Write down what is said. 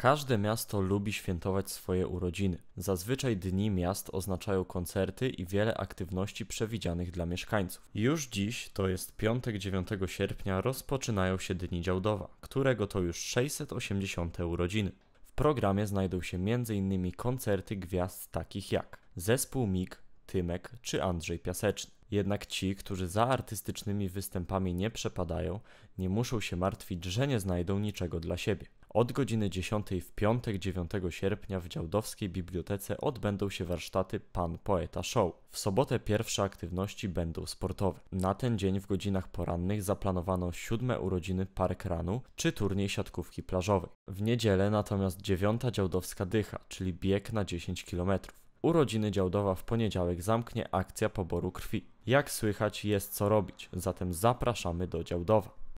Każde miasto lubi świętować swoje urodziny. Zazwyczaj dni miast oznaczają koncerty i wiele aktywności przewidzianych dla mieszkańców. Już dziś, to jest piątek 9 sierpnia, rozpoczynają się Dni Działdowa, którego to już 680 urodziny. W programie znajdą się m.in. koncerty gwiazd takich jak zespół MIG, Tymek czy Andrzej Piaseczny. Jednak ci, którzy za artystycznymi występami nie przepadają, nie muszą się martwić, że nie znajdą niczego dla siebie. Od godziny 10 w piątek 9 sierpnia w Działdowskiej Bibliotece odbędą się warsztaty Pan Poeta Show. W sobotę pierwsze aktywności będą sportowe. Na ten dzień w godzinach porannych zaplanowano siódme urodziny Park Ranu czy turniej siatkówki plażowej. W niedzielę natomiast dziewiąta Działdowska Dycha, czyli bieg na 10 km. Urodziny Działdowa w poniedziałek zamknie akcja poboru krwi. Jak słychać jest co robić, zatem zapraszamy do Działdowa.